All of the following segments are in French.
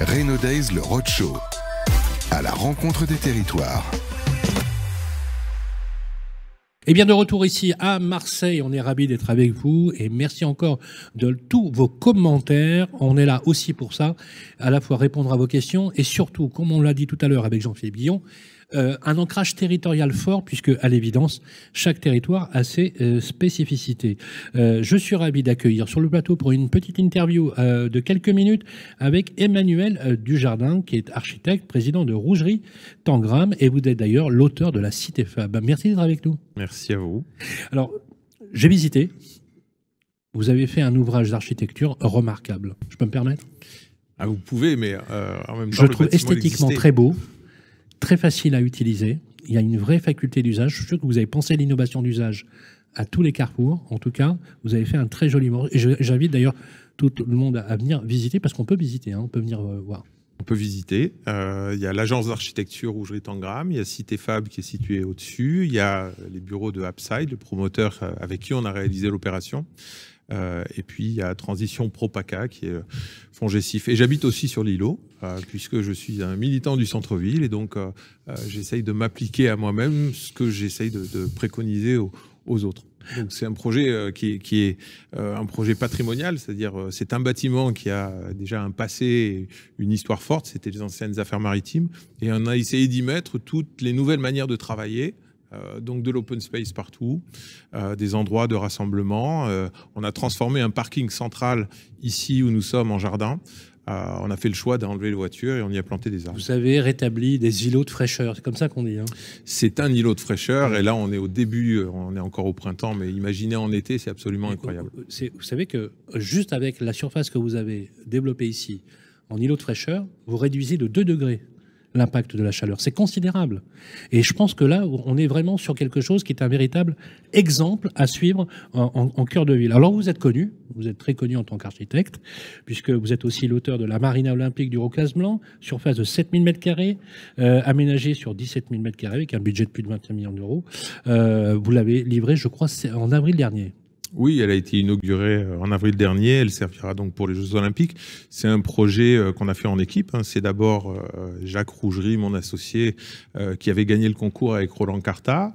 Reno Days, le roadshow, à la rencontre des territoires. Et eh bien de retour ici à Marseille, on est ravi d'être avec vous et merci encore de tous vos commentaires. On est là aussi pour ça, à la fois répondre à vos questions et surtout, comme on l'a dit tout à l'heure avec Jean-Philippe Guillon, euh, un ancrage territorial fort, puisque, à l'évidence, chaque territoire a ses euh, spécificités. Euh, je suis ravi d'accueillir sur le plateau pour une petite interview de quelques minutes avec Emmanuel Dujardin, qui est architecte, président de Rougerie Tangram, et vous êtes d'ailleurs l'auteur de la Cité Fab. Ben, merci d'être avec nous. Merci à vous. Alors, j'ai visité. Vous avez fait un ouvrage d'architecture remarquable. Je peux me permettre ah, Vous pouvez, mais en même temps. Je trouve esthétiquement très beau très facile à utiliser. Il y a une vraie faculté d'usage. Je suis sûr que vous avez pensé à l'innovation d'usage à tous les carrefours. En tout cas, vous avez fait un très joli morceau. j'invite d'ailleurs tout le monde à venir visiter parce qu'on peut visiter, hein. on peut venir euh, voir. On peut visiter. Euh, il y a l'agence d'architecture Rougerie Tangram, il y a Cité Fab qui est situé au-dessus, il y a les bureaux de Upside, le promoteur euh, avec qui on a réalisé l'opération. Euh, et puis il y a Transition Pro qui est euh, fongécif. Et j'habite aussi sur l'îlot, euh, puisque je suis un militant du centre-ville et donc j'essaye de m'appliquer à moi-même ce que j'essaye de, préconiser aux, autres. Donc c'est un projet qui, qui est un projet patrimonial, c'est-à-dire c'est un bâtiment qui a déjà un passé, une histoire forte, c'était les anciennes affaires maritimes, et on a essayé d'y mettre toutes les nouvelles manières de travailler euh, donc de l'open space partout, euh, des endroits de rassemblement. Euh, on a transformé un parking central ici où nous sommes en jardin. on a fait le choix d'enlever les voitures et on y a planté des arbres. Vous avez rétabli des îlots de fraîcheur, c'est comme ça qu'on dit. Hein. c'est un îlot de fraîcheur et là on est au début, on est encore au printemps, mais imaginez en été, c'est absolument incroyable. Vous savez que juste avec la surface que vous avez développée ici en îlot de fraîcheur, vous réduisez de 2 degrés l'impact de la chaleur. C'est considérable. Et je pense que là, on est vraiment sur quelque chose qui est un véritable exemple à suivre en, cœur de ville. Alors vous êtes connu, vous êtes très connu en tant qu'architecte, puisque vous êtes aussi l'auteur de la marina olympique du Rocas Blanc, surface de 7000 m2, euh, aménagée sur 17000 m2 avec un budget de plus de 21 millions d'euros. Euh, vous l'avez livré, je crois, en avril dernier. Oui, elle a été inaugurée euh, en avril dernier. Elle servira donc pour les Jeux Olympiques. C'est un projet euh, qu'on a fait en équipe. Hein. C'est d'abord euh, Jacques Rougerie, mon associé, qui avait gagné le concours avec Roland Carta.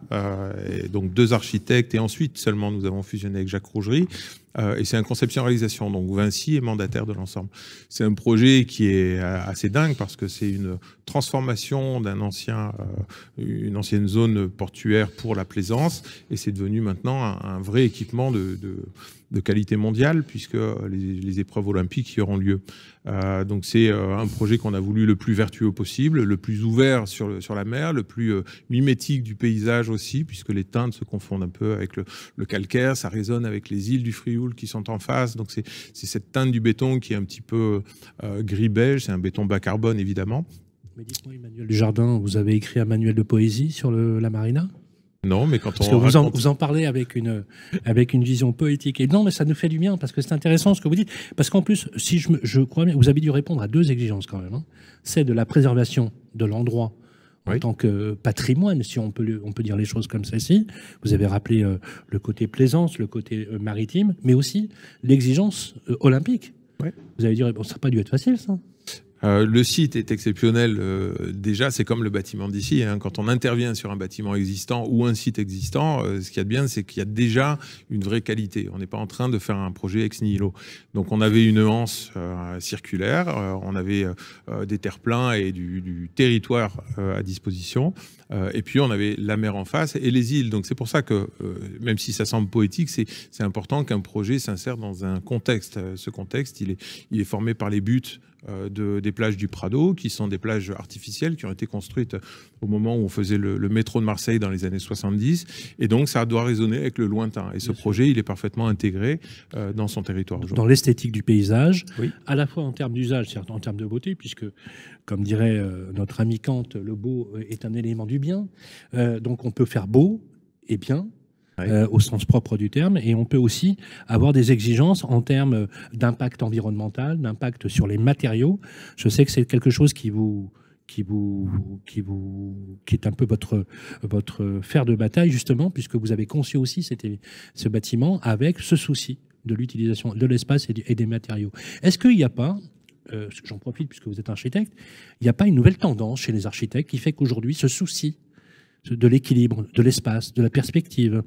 donc deux architectes. Et ensuite seulement, nous avons fusionné avec Jacques Rougerie. Euh, et c'est un conception-réalisation. Donc Vinci est mandataire de l'ensemble. C'est un projet qui est euh, assez dingue parce que c'est une transformation d'un ancien, euh, une ancienne zone portuaire pour la plaisance et c'est devenu maintenant un, un vrai équipement de, de de qualité mondiale, puisque les, épreuves olympiques y auront lieu. Euh, donc c'est euh, un projet qu'on a voulu le plus vertueux possible, le plus ouvert sur, sur la mer, le plus euh, mimétique du paysage aussi, puisque les teintes se confondent un peu avec le, calcaire, ça résonne avec les îles du Frioul qui sont en face. Donc c'est cette teinte du béton qui est un petit peu gris-beige, c'est un béton bas carbone évidemment. Mais moi Emmanuel Dujardin, vous avez écrit un manuel de poésie sur la marina non, mais quand que vous, en, vous en parlez avec une, avec une vision poétique. Et non, mais ça nous fait du bien parce que c'est intéressant ce que vous dites. Parce qu'en plus, si je, je crois bien, vous avez dû répondre à deux exigences quand même. Hein. C'est de la préservation de l'endroit en tant que patrimoine, si on peut, on peut dire les choses comme celle-ci. Vous avez rappelé euh, le côté plaisance, le côté euh, maritime, mais aussi l'exigence euh, olympique. Vous avez dit, bon, ça n'a pas dû être facile, ça. Euh, le site est exceptionnel euh, déjà, c'est comme le bâtiment d'ici. Hein. quand on intervient sur un bâtiment existant ou un site existant, euh, ce qu'il y a de bien, c'est qu'il y a déjà une vraie qualité. On n'est pas en train de faire un projet ex nihilo. Donc on avait une nuance circulaire, on avait des terres-pleins et du, territoire à disposition, et puis on avait la mer en face et les îles. Donc c'est pour ça que, même si ça semble poétique, c'est important qu'un projet s'insère dans un contexte. Ce contexte, il est formé par les buts euh, des plages du Prado, qui sont des plages artificielles qui ont été construites au moment où on faisait le, métro de Marseille dans les années 70. Et donc, ça doit résonner avec le lointain. Et ce projet, il est parfaitement intégré euh, dans son territoire. Dans l'esthétique du paysage, à la fois en termes d'usage, en termes de beauté, puisque, comme dirait euh, notre ami Kant, le beau est un élément du bien. donc, on peut faire beau et bien euh, au sens propre du terme, et on peut aussi avoir des exigences en termes d'impact environnemental, d'impact sur les matériaux. Je sais que c'est quelque chose qui vous qui vous qui vous qui est un peu votre votre fer de bataille justement puisque vous avez conçu aussi c'était ce bâtiment avec ce souci de l'utilisation de l'espace et, des matériaux. Est-ce qu'il n'y a pas euh, j'en profite puisque vous êtes architecte, il n'y a pas une nouvelle tendance chez les architectes qui fait qu'aujourd'hui, ce souci de l'équilibre, de l'espace, de la perspective,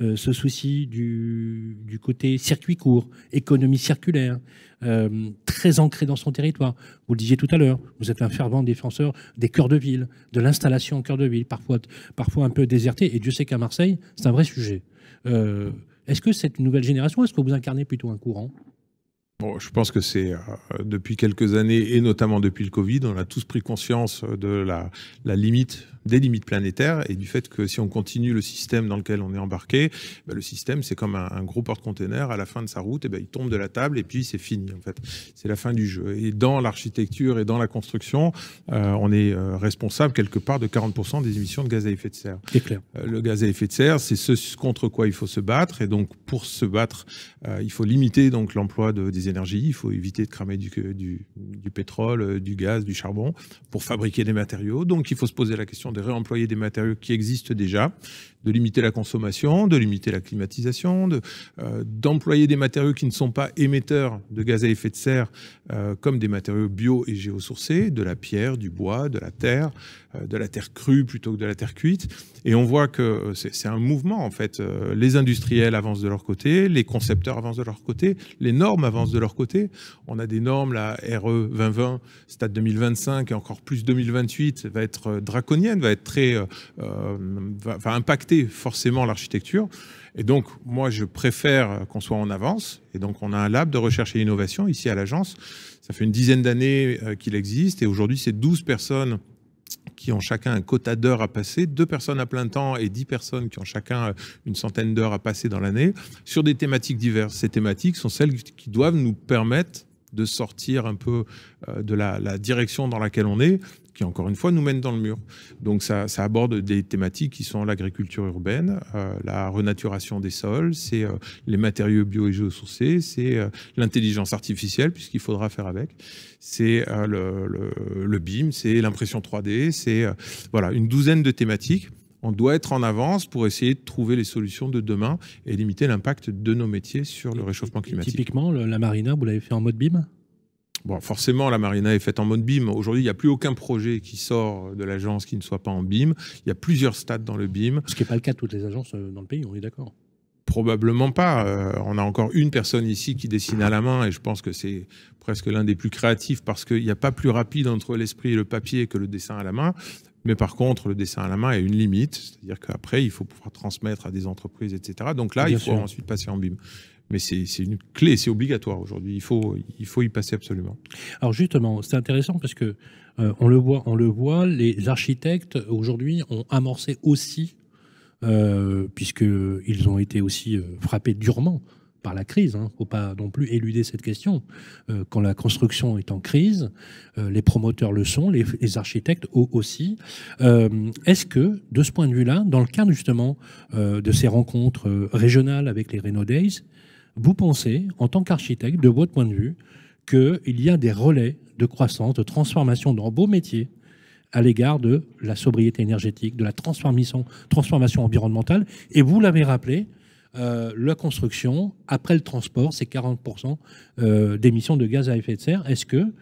euh, ce souci du, côté circuit court, économie circulaire, euh, très ancré dans son territoire. Vous le disiez tout à l'heure, vous êtes un fervent défenseur des cœurs de ville, de l'installation en cœur de ville, parfois, parfois un peu désertée. et Dieu sait qu'à Marseille, c'est un vrai sujet. Euh, est-ce que cette nouvelle génération, est-ce que vous incarnez plutôt un courant Bon, je pense que c'est depuis quelques années et notamment depuis le Covid, on a tous pris conscience de la limite des limites planétaires et du fait que si on continue le système dans lequel on est embarqué, bah, le système c'est comme un, gros porte-container à la fin de sa route, et eh ben, il tombe de la table et puis c'est fini en fait. C'est la fin du jeu. Et dans l'architecture et dans la construction, euh, on est euh, responsable quelque part de 40% des émissions de gaz à effet de serre. C'est clair. Euh, le gaz à effet de serre, c'est ce contre quoi il faut se battre et donc pour se battre, il faut limiter donc l'emploi des énergies, il faut éviter de cramer du, du, pétrole, du gaz, du charbon pour fabriquer des matériaux. Donc il faut se poser la question de de réemployer des matériaux qui existent déjà, de limiter la consommation, de limiter la climatisation, euh, d'employer de, des matériaux qui ne sont pas émetteurs de gaz à effet de serre, euh, comme des matériaux bio et géosourcés, de la pierre, du bois, de la terre, euh, de la terre crue plutôt que de la terre cuite. Et on voit que c'est un mouvement, en fait. Les industriels avancent de leur côté, les concepteurs avancent de leur côté, les normes avancent de leur côté. On a des normes, la RE 2020, stade 2025 et encore plus 2028, va être draconienne, va être très, euh, euh, impacter forcément l'architecture. Et donc, moi, je préfère qu'on soit en avance. Et donc, on a un lab de recherche et innovation ici à l'agence. Ça fait une dizaine d'années euh, qu'il existe. Et aujourd'hui, c'est 12 personnes qui ont chacun un quota d'heures à passer, deux personnes à plein temps et dix personnes qui ont chacun une centaine d'heures à passer dans l'année, sur des thématiques diverses. Ces thématiques sont celles qui doivent nous permettre de sortir un peu de la, la direction dans laquelle on est qui encore une fois nous mène dans le mur. Donc ça, aborde des thématiques qui sont l'agriculture urbaine, euh, la renaturation des sols, c'est euh, les matériaux bio et géosourcés, c'est euh, l'intelligence artificielle puisqu'il faudra faire avec, c'est le, BIM, c'est l'impression 3D, c'est voilà une douzaine de thématiques. On doit être en avance pour essayer de trouver les solutions de demain et limiter l'impact de nos métiers sur le réchauffement climatique. Typiquement, la marina, vous l'avez fait en mode BIM Bon, forcément, la Marina est faite en mode BIM. Aujourd'hui, il n'y a plus aucun projet qui sort de l'agence qui ne soit pas en BIM. Il y a plusieurs stades dans le BIM. Ce qui n'est pas le cas de toutes les agences euh, dans le pays, on est d'accord Probablement pas. Euh, on a encore une personne ici qui dessine à la main et je pense que c'est presque l'un des plus créatifs parce qu'il n'y a pas plus rapide entre l'esprit et le papier que le dessin à la main. Mais par contre, le dessin à la main a une limite, c'est-à-dire qu'après, il faut pouvoir transmettre à des entreprises, etc. Donc là, il faut ensuite passer en BIM mais c'est une clé, c'est obligatoire aujourd'hui. Il faut, il faut y passer absolument. Alors justement, c'est intéressant parce que euh, on le voit, on le voit, les architectes aujourd'hui ont amorcé aussi, euh, puisqu'ils ont été aussi euh, frappés durement par la crise. Il hein. ne faut pas non plus éluder cette question. Euh, quand la construction est en crise, les promoteurs le sont, les, les architectes aussi. Est-ce que, de ce point de vue-là, dans le cadre justement de ces rencontres régionales avec les Renault Days, vous pensez, en tant qu'architecte, de votre point de vue, qu'il y a des relais de croissance, de transformation dans vos métiers à l'égard de la sobriété énergétique, de la transformation, transformation environnementale. Et vous l'avez rappelé, euh, la construction, après le transport, c'est 40% euh, d'émissions de gaz à effet de serre. Est-ce que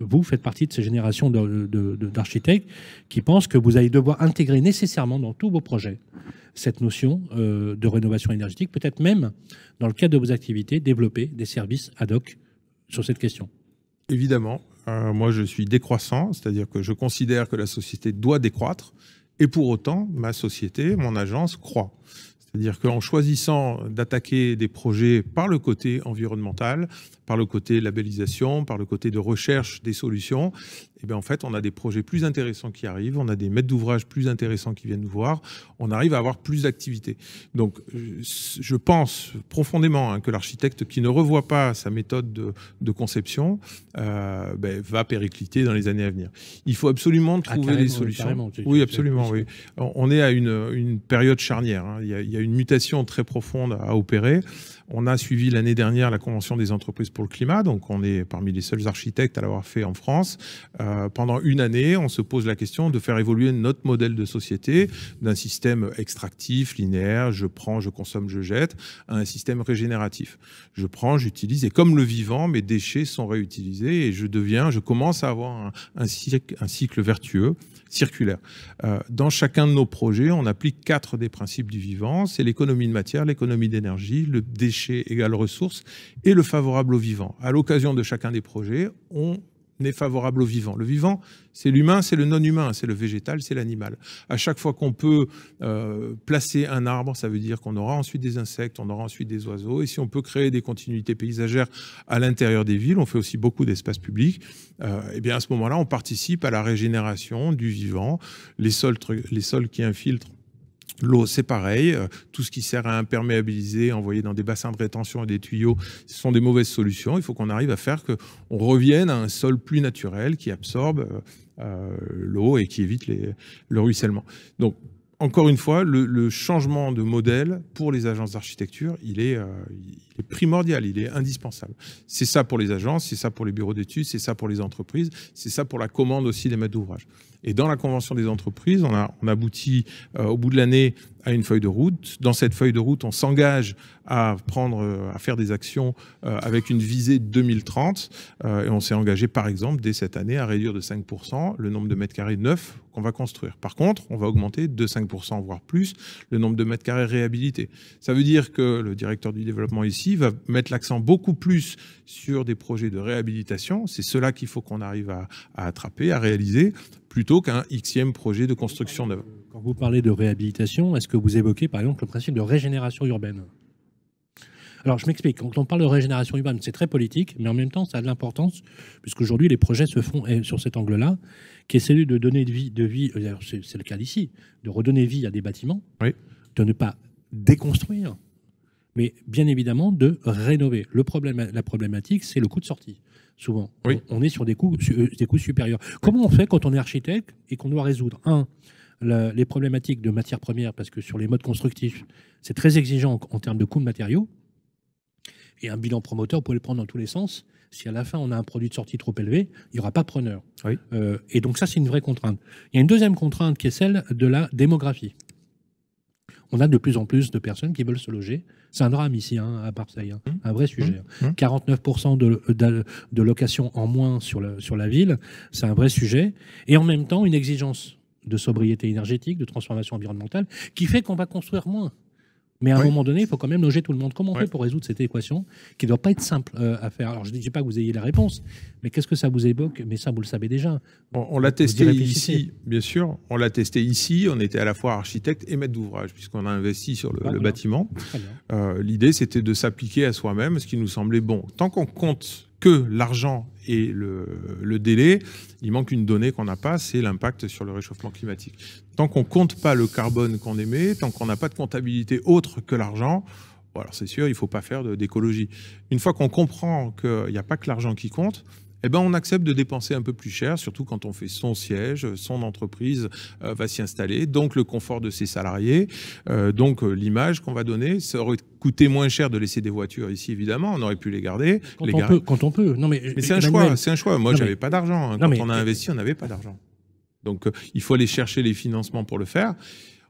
vous faites partie de ces générations d'architectes qui pensent que vous allez devoir intégrer nécessairement dans tous vos projets cette notion euh, de rénovation énergétique, peut-être même, dans le cadre de vos activités, développer des services ad hoc sur cette question Évidemment. Euh, moi, je suis décroissant, c'est-à-dire que je considère que la société doit décroître, et pour autant, ma société, mon agence croît. C'est-à-dire qu'en choisissant d'attaquer des projets par le côté environnemental, par le côté labellisation, par le côté de recherche des solutions, eh ben, en fait, on a des projets plus intéressants qui arrivent, on a des maîtres d'ouvrage plus intéressants qui viennent nous voir, on arrive à avoir plus d'activités. Donc, euh, je pense profondément hein, que l'architecte qui ne revoit pas sa méthode de, conception euh, ben, va péricliter dans les années à venir. Il faut absolument ah, trouver des solutions. Oui, absolument. On est à une, période charnière. Hein. Il, y a, une mutation très profonde à opérer. On a suivi l'année dernière la Convention des entreprises pour le climat, donc on est parmi les seuls architectes à l'avoir fait en France. Euh, euh, pendant une année, on se pose la question de faire évoluer notre modèle de société d'un système extractif, linéaire, je prends, je consomme, je jette, à un système régénératif. Je prends, j'utilise, et comme le vivant, mes déchets sont réutilisés et je deviens, je commence à avoir un, cycle, vertueux, circulaire. Euh, dans chacun de nos projets, on applique quatre des principes du vivant, c'est l'économie de matière, l'économie d'énergie, le déchet égale ressources et le favorable au vivant. À l'occasion de chacun des projets, on n'est favorable au vivant. Le vivant, c'est l'humain, c'est le non-humain, c'est le végétal, c'est l'animal. À chaque fois qu'on peut euh, placer un arbre, ça veut dire qu'on aura ensuite des insectes, on aura ensuite des oiseaux. Et si on peut créer des continuités paysagères à l'intérieur des villes, on fait aussi beaucoup d'espaces publics. et euh, eh bien à ce moment-là, on participe à la régénération du vivant. Les sols, les sols qui infiltrent L'eau, c'est pareil. Euh, tout ce qui sert à imperméabiliser, envoyer dans des bassins de rétention et des tuyaux, ce sont des mauvaises solutions. Il faut qu'on arrive à faire qu'on revienne à un sol plus naturel qui absorbe euh, euh, l'eau et qui évite les, le ruissellement. Donc, encore une fois, le, changement de modèle pour les agences d'architecture, il, il, est primordial, il est indispensable. C'est ça pour les agences, c'est ça pour les bureaux d'études, c'est ça pour les entreprises, c'est ça pour la commande aussi des maîtres d'ouvrage. Et dans la convention des entreprises, on a on aboutit euh, au bout de l'année à une feuille de route. Dans cette feuille de route, on s'engage à prendre, à faire des actions euh, avec une visée 2030. Euh, et on s'est engagé, par exemple, dès cette année, à réduire de 5% le nombre de mètres carrés neufs qu'on va construire. Par contre, on va augmenter de 5%, voire plus, le nombre de mètres carrés réhabilités. Ça veut dire que le directeur du développement ici va mettre l'accent beaucoup plus sur des projets de réhabilitation. C'est cela qu'il faut qu'on arrive à, à attraper, à réaliser, plutôt qu'un xème projet de construction neuve. Quand vous parlez de réhabilitation, est-ce que vous évoquez par exemple le principe de régénération urbaine alors, je m'explique. Quand on parle de régénération urbaine, c'est très politique, mais en même temps, ça a de l'importance, puisqu'aujourd'hui, les projets se font eh, sur cet angle-là, qui est celui de donner de vie, de vie euh, c'est le cas d'ici, de redonner vie à des bâtiments, de ne pas déconstruire, mais bien évidemment de rénover. Le problème, la problématique, c'est le coût de sortie, souvent. On, est sur des coûts, euh, des coûts supérieurs. Comment on fait quand on est architecte et qu'on doit résoudre, un, les problématiques de matières premières, parce que sur les modes constructifs, c'est très exigeant en, termes de coûts de matériaux. Et un bilan promoteur, vous pouvez le prendre dans tous les sens. Si à la fin on a un produit de sortie trop élevé, il n'y aura pas preneur. Euh, et donc ça, c'est une vraie contrainte. Il y a une deuxième contrainte qui est celle de la démographie. On a de plus en plus de personnes qui veulent se loger. C'est un drame ici hein, à Marseille, hein. mmh. un vrai sujet. 49% hein. mmh. mmh. de, de, location en moins sur, le, sur la ville, c'est un vrai sujet. Et en même temps, une exigence de sobriété énergétique, de transformation environnementale, qui fait qu'on va construire moins. Mais à un moment donné, il faut quand même loger tout le monde. Comment on fait pour résoudre cette équation qui ne doit pas être simple euh, à faire Alors, je ne dis pas que vous ayez la réponse, mais qu'est-ce que ça vous évoque Mais ça, vous le savez déjà. On, l'a testé ici, bien sûr. On l'a testé ici. On était à la fois architecte et maître d'ouvrage, puisqu'on a investi sur le, bâtiment. Euh, l'idée, c'était de s'appliquer à soi-même ce qui nous semblait bon. Tant qu'on compte que l'argent et le, délai, il manque une donnée qu'on n'a pas, c'est l'impact sur le réchauffement climatique. Tant qu'on ne compte pas le carbone qu'on émet, tant qu'on n'a pas de comptabilité autre que l'argent, alors c'est sûr, il ne faut pas faire d'écologie. Une fois qu'on comprend qu'il n'y a pas que l'argent qui compte, eh ben on accepte de dépenser un peu plus cher, surtout quand on fait son siège, son entreprise euh, va s'y installer, donc le confort de ses salariés, euh, donc euh, l'image qu'on va donner, ça aurait coûté moins cher de laisser des voitures ici évidemment, on aurait pu les garder. Quand, on, Peut, mais. c'est un choix, c'est un choix. Moi j'avais pas d'argent. Hein. Quand on a investi, on n'avait pas d'argent. Donc il faut aller chercher les financements pour le faire.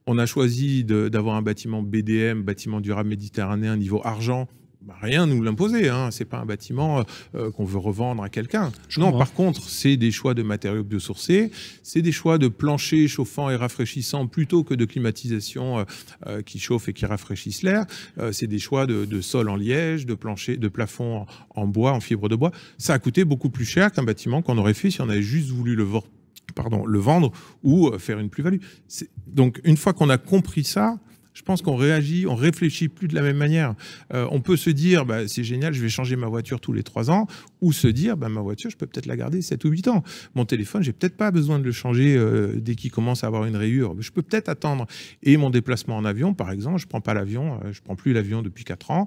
On a choisi d'avoir un bâtiment BDM, bâtiment durable méditerranéen, niveau argent, bah, rien nous l'imposer. Hein. C'est pas un bâtiment euh, euh, qu'on veut revendre à quelqu'un. Non, par contre, c'est des choix de matériaux biosourcés, c'est des choix de planchers chauffants et rafraîchissants plutôt que de climatisation euh, qui chauffe et qui rafraîchisse l'air. c'est des choix de, sol en liège, de plancher, de plafond en, bois, en fibre de bois. Ça a coûté beaucoup plus cher qu'un bâtiment qu'on aurait fait si on avait juste voulu le le vendre ou faire une plus-value. Donc une fois qu'on a compris ça, je pense qu'on réagit, on réfléchit plus de la même manière. Euh, on peut se dire, bah, c'est génial, je vais changer ma voiture tous les trois ans, ou se dire, bah, ma voiture, je peux peut-être la garder 7 ou huit ans. Mon téléphone, j'ai peut-être pas besoin de le changer euh, dès qu'il commence à avoir une rayure. Je peux peut-être attendre. Et mon déplacement en avion, par exemple, je prends pas l'avion, euh, je prends plus l'avion depuis quatre ans.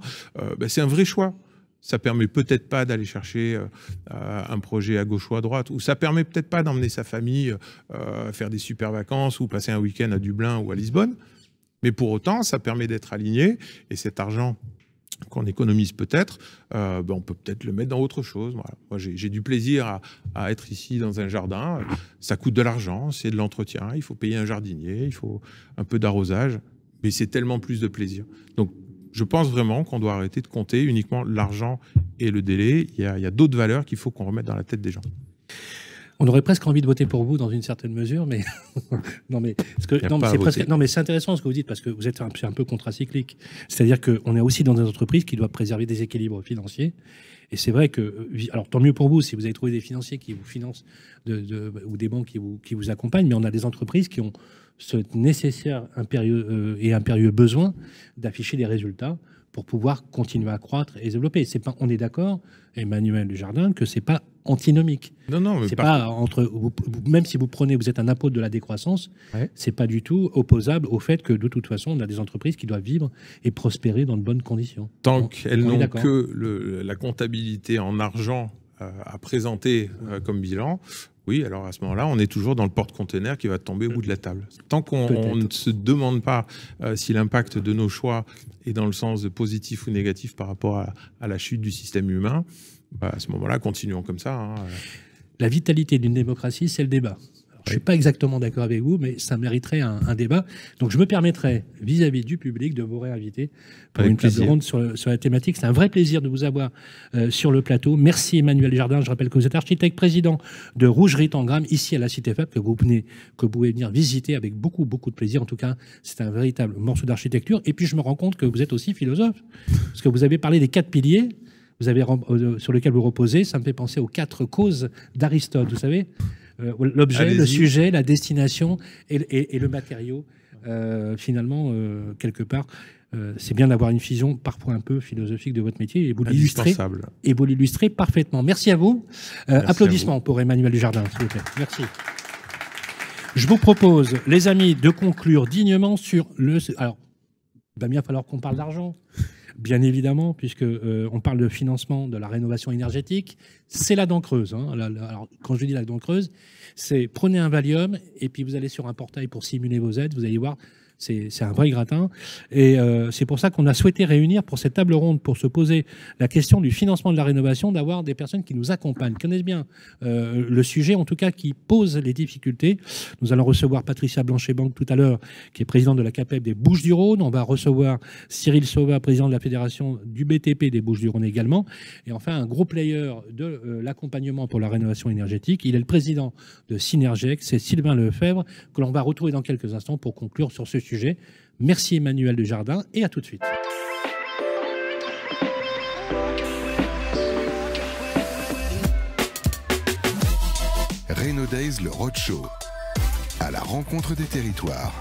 Bah, c'est un vrai choix ça permet peut-être pas d'aller chercher un projet à gauche ou à droite, ou ça permet peut-être pas d'emmener sa famille faire des super vacances ou passer un week-end à Dublin ou à Lisbonne. Mais pour autant, ça permet d'être aligné et cet argent qu'on économise peut-être, euh, ben, on peut peut-être le mettre dans autre chose. Voilà. Moi, j'ai du plaisir à, être ici dans un jardin. Ça coûte de l'argent, c'est de l'entretien. Il faut payer un jardinier, il faut un peu d'arrosage, mais c'est tellement plus de plaisir. Donc, je pense vraiment qu'on doit arrêter de compter uniquement l'argent et le délai. Il y a d'autres valeurs qu'il faut qu'on remette dans la tête des gens on aurait presque envie de voter pour vous dans une certaine mesure, mais non, mais c'est non, mais c'est intéressant ce que vous dites parce que vous êtes un, un peu contracyclique. C'est-à-dire qu'on est aussi dans des entreprises qui doivent préserver des équilibres financiers. Et c'est vrai que, euh, alors tant mieux pour vous si vous avez trouvé des financiers qui vous financent ou des banques qui vous, qui vous accompagnent, mais on a des entreprises qui ont ce nécessaire impérieux, euh, et impérieux besoin d'afficher des résultats pour pouvoir continuer à croître et développer. C'est pas, on est d'accord, Emmanuel Dujardin, que c'est pas antinomique. Non, non, c'est pas entre. même si vous prenez, vous êtes un apôtre de la décroissance, ce c'est pas du tout opposable au fait que de toute façon, on a des entreprises qui doivent vivre et prospérer dans de bonnes conditions. Tant qu'elles n'ont que la comptabilité en argent euh, à présenter euh, comme bilan, oui, alors à ce moment-là, on est toujours dans le porte-container qui va tomber au bout de la table. Tant qu'on ne se demande pas euh, si l'impact de nos choix est dans le sens de positif ou négatif par rapport à, la chute du système humain, bah, à ce moment-là, continuons comme ça. Hein. La vitalité d'une démocratie, c'est le débat. Je ne suis pas exactement d'accord avec vous, mais ça mériterait un, débat. Donc je me permettrai, vis-à-vis du public, de vous réinviter pour une plaisir. table ronde sur, la thématique. C'est un vrai plaisir de vous avoir euh, sur le plateau. Merci Emmanuel Jardin. Je rappelle que vous êtes architecte président de en Gramme, ici à la Cité Fab, que vous, venez, que vous pouvez venir visiter avec beaucoup, beaucoup de plaisir. En tout cas, c'est un véritable morceau d'architecture. Et puis je me rends compte que vous êtes aussi philosophe, parce que vous avez parlé des quatre piliers vous avez, euh, sur lesquels vous reposez. Ça me fait penser aux quatre causes d'Aristote, vous savez euh, l'objet, le sujet, la destination et, le matériau. Euh, finalement, euh, quelque part, c'est bien d'avoir une vision parfois un peu philosophique de votre métier et vous l'illustrez parfaitement. Merci à vous. applaudissements pour Emmanuel Dujardin, s'il vous plaît. Merci. Je vous propose, les amis, de conclure dignement sur le. Alors, il va bien falloir qu'on parle d'argent bien évidemment, puisque euh, on parle de financement de la rénovation énergétique, c'est la dent creuse. Hein. Alors, quand je dis la dent creuse, c'est prenez un Valium et puis vous allez sur un portail pour simuler vos aides, vous allez voir c'est un vrai gratin. Et euh, c'est pour ça qu'on a souhaité réunir pour cette table ronde, pour se poser la question du financement de la rénovation, d'avoir des personnes qui nous accompagnent, qui connaissent bien euh, le sujet, en tout cas qui posent les difficultés. Nous allons recevoir Patricia Blanchet-Banque tout à l'heure, qui est présidente de la CAPEB des Bouches-du-Rhône. On va recevoir Cyril Sauva, président de la Fédération du BTP des Bouches-du-Rhône également. Et enfin, un gros player de euh, l'accompagnement pour la rénovation énergétique. Il est le président de Synergex, c'est Sylvain Lefebvre, que l'on va retrouver dans quelques instants pour conclure sur ce sujet. Merci Emmanuel Jardin et à tout de suite. Renaud Days, le Roadshow, à la rencontre des territoires.